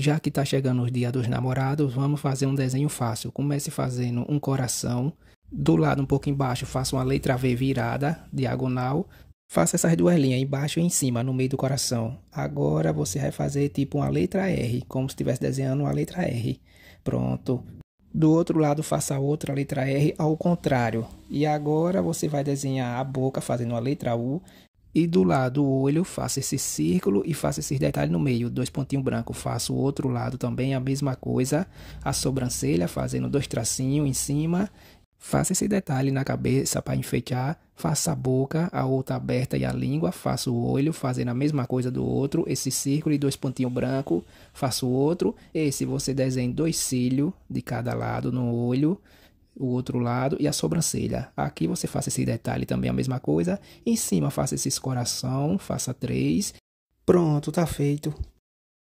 Já que está chegando o dia dos namorados, vamos fazer um desenho fácil. Comece fazendo um coração. Do lado um pouco embaixo, faça uma letra V virada, diagonal. Faça essas duas linhas, embaixo e em cima, no meio do coração. Agora você vai fazer tipo uma letra R, como se estivesse desenhando uma letra R. Pronto. Do outro lado, faça outra letra R ao contrário. E agora você vai desenhar a boca fazendo uma letra U e do lado do olho, faço esse círculo e faço esses detalhes no meio, dois pontinhos branco Faço o outro lado também a mesma coisa, a sobrancelha, fazendo dois tracinhos em cima. Faço esse detalhe na cabeça para enfeitar. Faço a boca, a outra aberta e a língua. Faço o olho, fazendo a mesma coisa do outro, esse círculo e dois pontinhos branco Faço outro. Esse você desenha dois cílios de cada lado no olho o outro lado e a sobrancelha. Aqui você faça esse detalhe também a mesma coisa. Em cima faça esses coração, faça três. Pronto, tá feito.